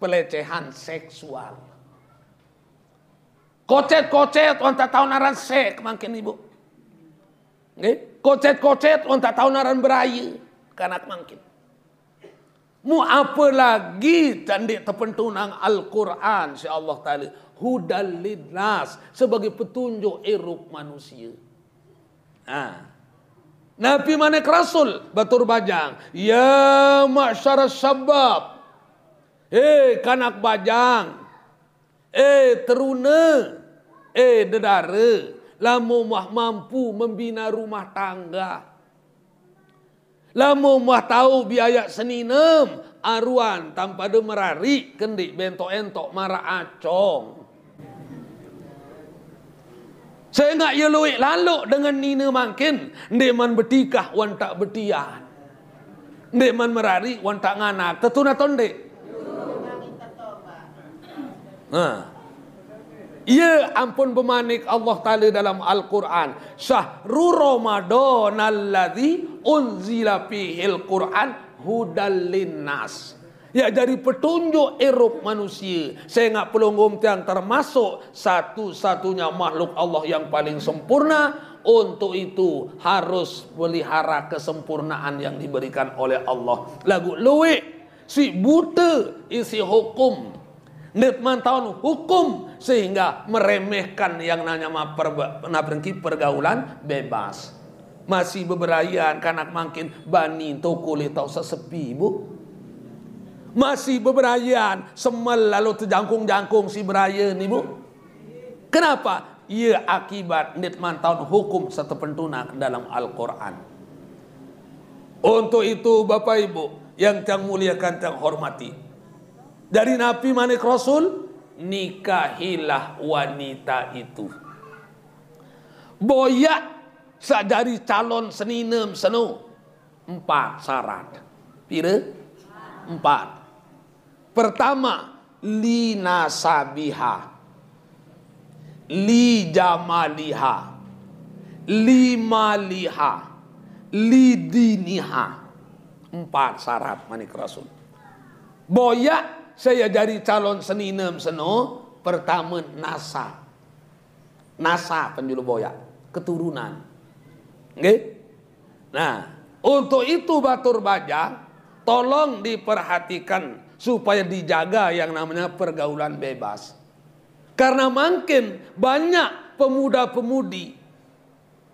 Pelecehan seksual. Kocet-kocet orang tak tahu naran sek makin ibu. Kocet-kocet orang tak tahu naran beraya kanak makin. Mu apa lagi tandik terpentunang Al-Quran si Allah Ta'ala hudal lidnas sebagai petunjuk eruk manusia. Nah. Nabi manek rasul batur bajang. Ya masyarakat sabab. Eh kanak bajang. Eh teruna. Eh dedara. Lamu mah mampu membina rumah tangga. Lamu mah tahu biaya seninem. Aruan tanpa demerari kendik bentok entok mara acong. Saya ingat ia luik laluk dengan Nina makin. Ndeman bertikah wan tak bertian. Ndeman merari wan tak nganak. Tetuna tondek. Ha. Ia ampun bermanik Allah Ta'ala dalam Al-Quran. Syahru Ramadan alladhi unzila fihil Quran hudallin nas. Ya dari petunjuk erup manusia Saya Sehingga pelunggung tiang termasuk Satu-satunya makhluk Allah yang paling sempurna Untuk itu harus melihara kesempurnaan yang diberikan oleh Allah Lagu luwik Si buta isi hukum netman tahun hukum Sehingga meremehkan yang namanya pergaulan bebas Masih beberayan kanak makin bani toko tau sesepi bu masih beberayan semel lalu terjangkung-jangkung si beraya ni bu kenapa ia akibat nitman tahun hukum satu pentuna dalam Al-Quran untuk itu Bapak Ibu yang tang muliakan tang hormati dari Nabi Manik Rasul nikahilah wanita itu boyak sadari calon seninem senu empat syarat pire empat Pertama, li nasabiha. Li jamaliha. Li maliha. Li diniha. Empat syarat manik rasul. Boyak saya jadi calon seninem seno. Pertama nasa. Nasa penjuru boyak. Keturunan. Okay? Nah, untuk itu Batur Baja tolong diperhatikan supaya dijaga yang namanya pergaulan bebas. Karena makin banyak pemuda-pemudi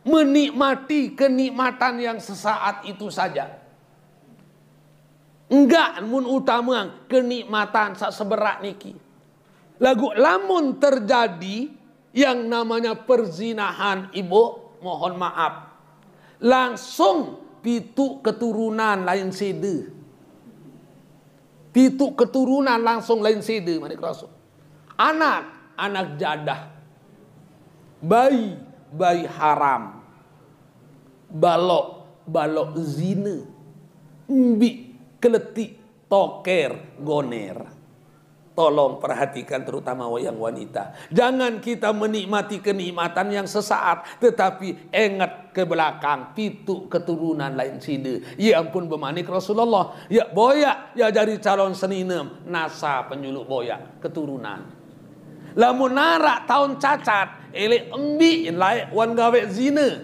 menikmati kenikmatan yang sesaat itu saja. Enggak mun utama kenikmatan seberat niki. Lagu lamun terjadi yang namanya perzinahan ibu mohon maaf. Langsung pitu keturunan lain sedih tituk keturunan langsung lain sidi manik rasul. Anak, anak jadah. Bayi, bayi haram. Balok, balok zina. Mbi, keletik toker, goner. Tolong perhatikan terutama wayang wanita. Jangan kita menikmati kenikmatan yang sesaat. Tetapi ingat ke belakang. Pitu keturunan lain sini. Ya ampun bemanik Rasulullah. Ya boyak. Ya dari calon seninem. Nasa penyuluh boyak. Keturunan. Lamun narak tahun cacat. Elek embi. Laik wan gawe zina.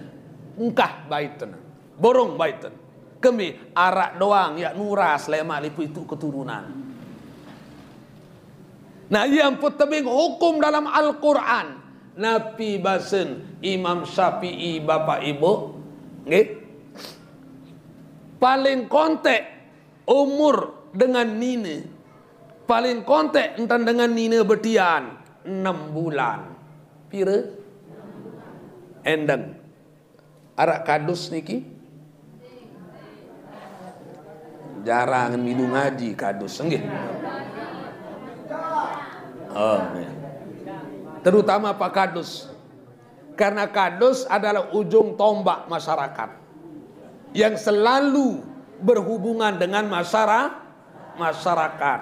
Engkah baiten. Borong baiten. Kemi arak doang. Ya nuras lemah lipu itu keturunan. Nah yang pertemuan hukum dalam Al-Quran. Nabi basen Imam Syafi'i Bapak Ibu. okay? Paling kontak umur dengan Nina. Paling kontak entah dengan Nina Bertian 6 bulan. Pira? Endang. Arak kadus niki jarang minum ngaji kadus nggih. Amin. Terutama Pak Kadus. Karena Kadus adalah ujung tombak masyarakat. Yang selalu berhubungan dengan masyarakat.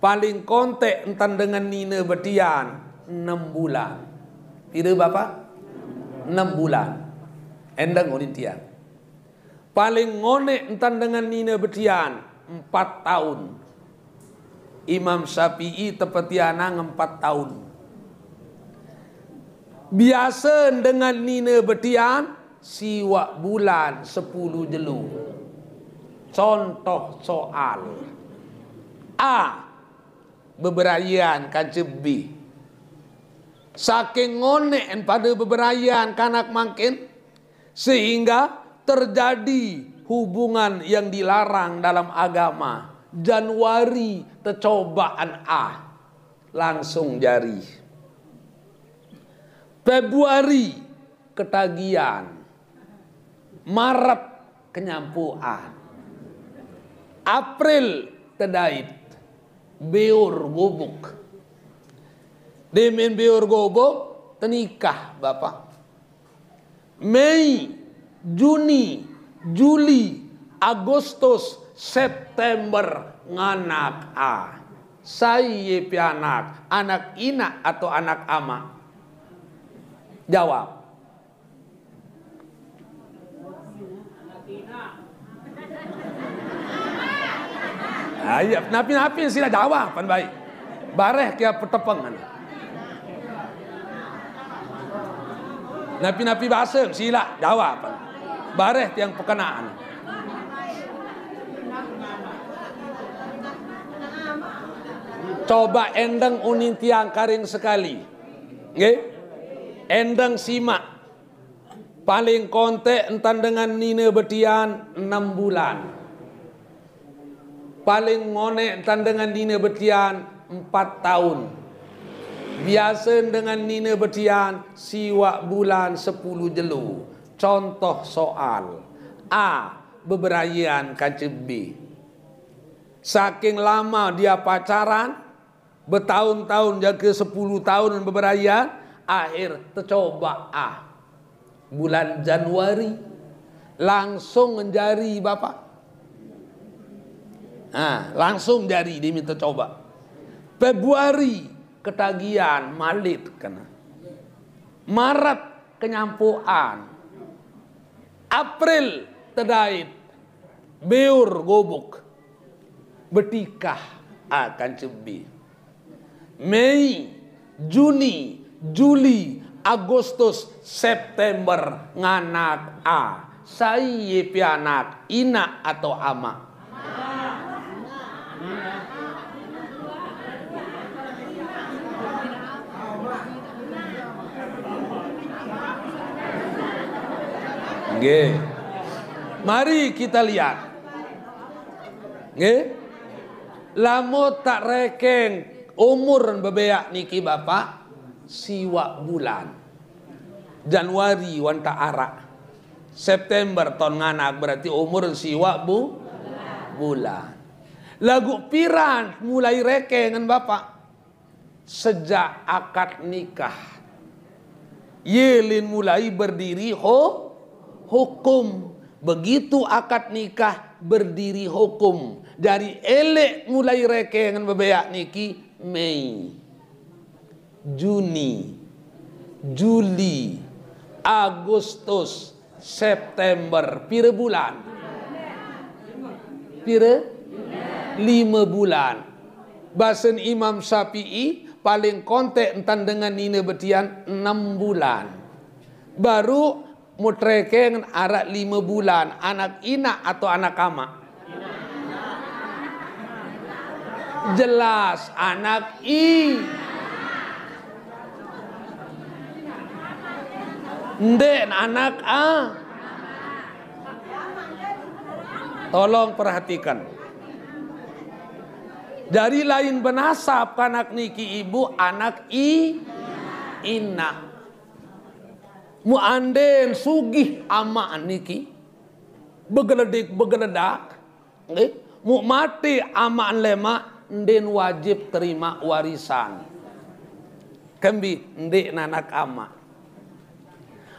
Paling kontek entan dengan Nina Betian 6 bulan. Tidak Bapak? 6 bulan. Endang Olintia. Paling ngonek entan dengan Nina Betian 4 tahun. Imam Syafi'i tepati anang empat tahun. Biasa dengan Nina Betian, siwak bulan sepuluh jelu. Contoh soal. A. Beberayan kanci B. Saking ngonek pada beberayan kanak makin, sehingga terjadi hubungan yang dilarang dalam agama. Januari tercobaan A langsung jari Februari ketagihan Maret kenyampuan April tedait. Beur gobok. Demen beur gobok, tenikah Bapak Mei Juni Juli Agustus September nganak a. saya pianak, anak ina atau anak ama? Jawab. Ayo, napi napi sila jawab pan baik. Bareh kia petepeng Napi napi baseng sila jawab Bareh tiang pekenaan. Coba endang unin tiang karing sekali. Nggih? Endang simak. Paling kontek entan dengan nine betian enam bulan. Paling ngonek entan dengan nine betian empat tahun. Biasa dengan nine betian siwa bulan sepuluh jelu. Contoh soal. A. Beberayan kace B. Saking lama dia pacaran, bertahun-tahun jaga ke 10 tahun beraya akhir tercoba ah bulan Januari langsung menjari bapak nah, langsung jari diminta coba Februari ketagihan malit kena Maret kenyampuan April terdait beur gobok betikah akan ah, cebih Mei, Juni, Juli, Agustus, September nganak a. Saya pianak ina atau ama. Oke, Mari kita lihat. Oke, Lamu tak rekeng umur bebeak niki bapak siwa bulan Januari wanta arak September ton nganak berarti umur siwa bu bulan lagu piran mulai reke dengan bapak sejak akad nikah Yelin mulai berdiri ho hukum begitu akad nikah berdiri hukum dari elek mulai reke dengan bebeak niki Mei, Juni, Juli, Agustus, September, pira bulan? Pira? Lima bulan. Basen Imam Syafi'i paling kontek entan dengan ini Betian enam bulan. Baru mutrekeng arak lima bulan anak inak atau anak kama. jelas anak I. Nden anak A. Tolong perhatikan. Dari lain benasab Anak niki ibu anak i ina. Muanden sugih ama niki. Begeledik begeledak. Eh, mu mati ama lemak ndin wajib terima warisan kembi ndik nanak ama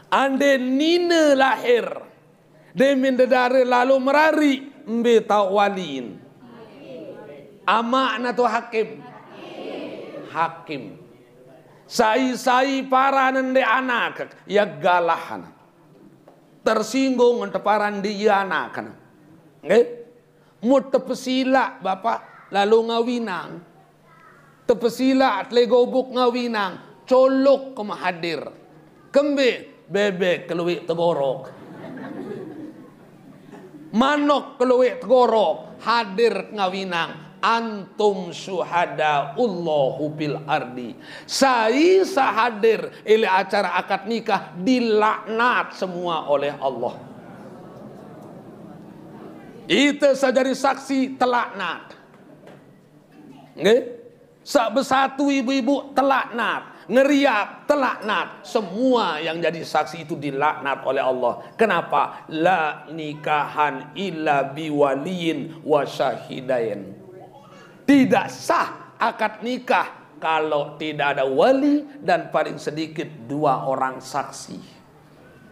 ande nina lahir de min dedare lalu merari mbe waliin. ama na hakim hakim sai-sai para nende anak ya galahan tersinggung untuk para nende anak nggih eh? mutepesila bapak Lalu ngawinang tepesila at ngawinang colok kemahadir kembe bebek keluwi tegorok manok keluwi tegorok hadir ngawinang antum syuhada Allahu bil ardi. Saya sahadir ile acara akad nikah dilaknat semua oleh Allah. Itu saja saksi telaknat. Nggih? Sak besatu ibu-ibu telaknat, ngeriak telaknat. Semua yang jadi saksi itu dilaknat oleh Allah. Kenapa? La nikahan illa biwaliin wa syahidain. Tidak sah akad nikah kalau tidak ada wali dan paling sedikit dua orang saksi.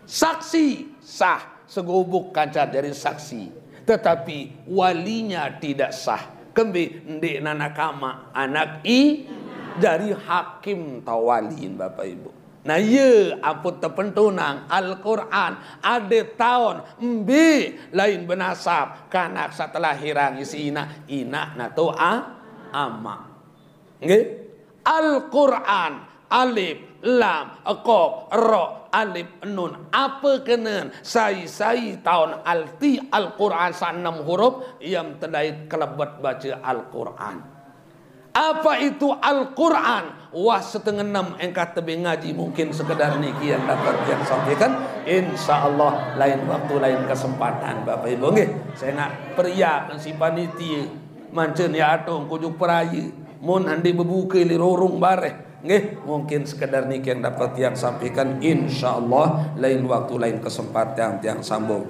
Saksi sah, segubuk kaca dari saksi. Tetapi walinya tidak sah kembi ndik anak kama anak i dari hakim tawalin bapak ibu. Nah ye apa terpentunang Al Quran ada tahun embi lain benasab kanak setelah hirang isi ina ina na toa ah, ama. Al Quran alif lam, kop, Ro, alif, nun. Apa kena sai-sai tahun alti Al-Quran sanam huruf yang terdait kelebat baca Al-Quran. Apa itu Al-Quran? Wah setengah enam engkau tebi ngaji mungkin sekedar niki yang dapat yang sampaikan. Insya Allah lain waktu lain kesempatan Bapak Ibu. Nggih, saya nak periak si panitia mancen ya atong kujuk peraya. Mun handi berbuka li rorong bareh Nih mungkin sekedar nih yang dapat yang sampaikan insyaallah lain waktu lain kesempatan yang sambung.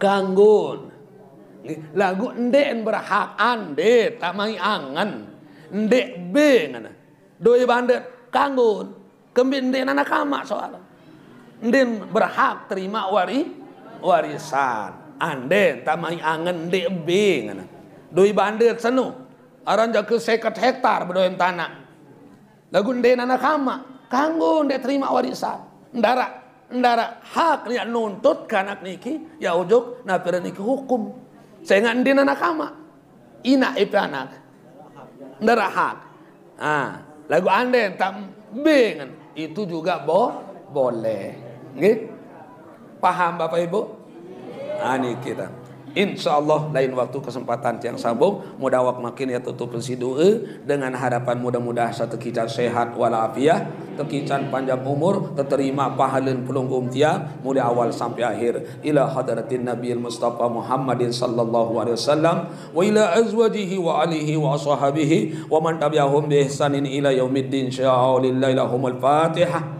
Kanggun ya, Lagu ndek berhak ande tak tamai angan. Ndek be ngana. Doi bandet kanggun. Kembin ndek nana kama soalnya. Din berhak terima wari warisan. Anden tamai angen de be Doi bandet bandir senu. Aran jaga sekat hektar berdoem tanah. Lagu nden anak kama. Kanggo nde terima warisan. Ndara. Ndara hak dia nuntut kanak niki. Ya ujuk napiran niki hukum. Saya ngan nden anak kama. Ina ipe anak. Ndara hak. Ah. Lagu anden tam bingan. Itu juga boh boleh. Nggih? Paham Bapak Ibu? Ani ah, kita. Insya Allah lain waktu kesempatan yang sambung mudawak makin ya tutup doa dengan harapan mudah mudah satu kita sehat walafiat tekican panjang umur terima pahalin pelungkum tiap mulai awal sampai akhir ila hadratin Nabi Mustafa Muhammadin sallallahu alaihi wasallam wa ila azwajihi wa alihi wa ashabihi wa man tabi'ahum bi ihsanin ila yaumiddin sya'alillahil fatihah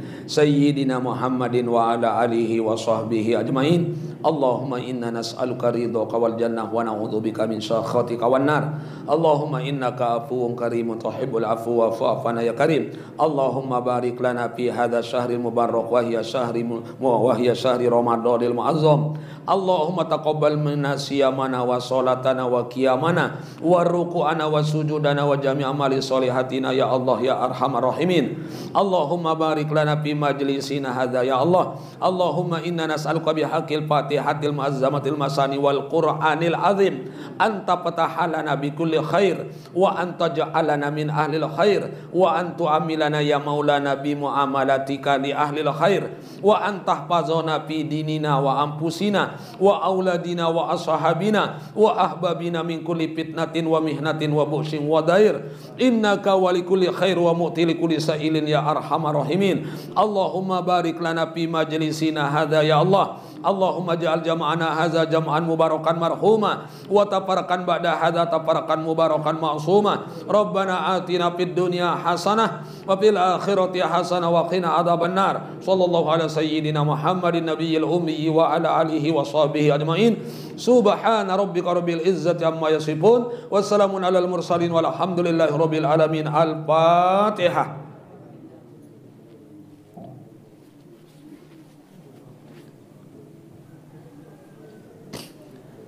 Sayyidina Muhammadin wa ala alihi ajmain Allahumma inna nas'aluka ridhaka wal jannah wa na'udzubika min sakhatika wan nar. Allahumma innaka afuwun karimun tuhibbul afwa fa'fu ya karim. Allahumma barik lana fi hadha syahri mubarak wa hiya syahri wa hiya syahri Ramadanil mu'azzam. Allahumma taqabbal minna siyamana wa salatana wa qiyamana wa ruku'ana wa sujudana wa jami'a amali salihatina ya Allah ya arhamar rahimin. Allahumma barik lana fi fi majlisina hadza ya Allah Allahumma inna nas'aluka bihaqqil fatihatil muazzamatil masani wal qur'anil azim anta fatahalana bi kulli khair wa anta ja'alana min ahlil khair wa antu amilana ya maulana bi muamalatika li ahlil khair wa anta fazona fi dinina wa ampusina wa auladina wa ashabina wa ahbabina min kulli fitnatin wa mihnatin wa buhsin wa dair innaka wali kulli khair wa mu'ti kulli sa'ilin ya arhamar rahimin Allahumma barik lana fi majlisina hadha ya Allah Allahumma ja'al jama'ana hadza jam'an mubarakan marhuma wa tafarqan ba'da hadza tafarqan mubarakan ma'suma rabbana atina fid dunya hasanah wa fil akhirati hasanah wa qina adhaban nar sallallahu ala sayyidina muhammadin nabiyil ummi wa ala alihi wa sahbihi ajmain subhana rabbika rabbil izzati amma yasifun wa salamun alal mursalin walhamdulillahi rabbil alamin al fatihah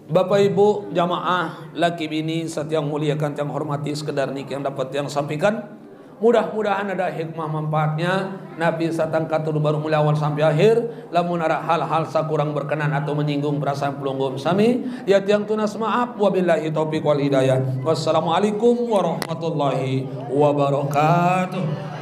Bapak Ibu jamaah laki bini saat yang muliakan yang hormati sekedar nik yang dapat yang sampaikan mudah-mudahan ada hikmah manfaatnya Nabi satang katul baru mulai awal sampai akhir lamun ada hal-hal sakurang berkenan atau menyinggung perasaan pelunggum sami ya tiang tunas maaf wabillahi taufiq wal hidayah wassalamualaikum warahmatullahi wabarakatuh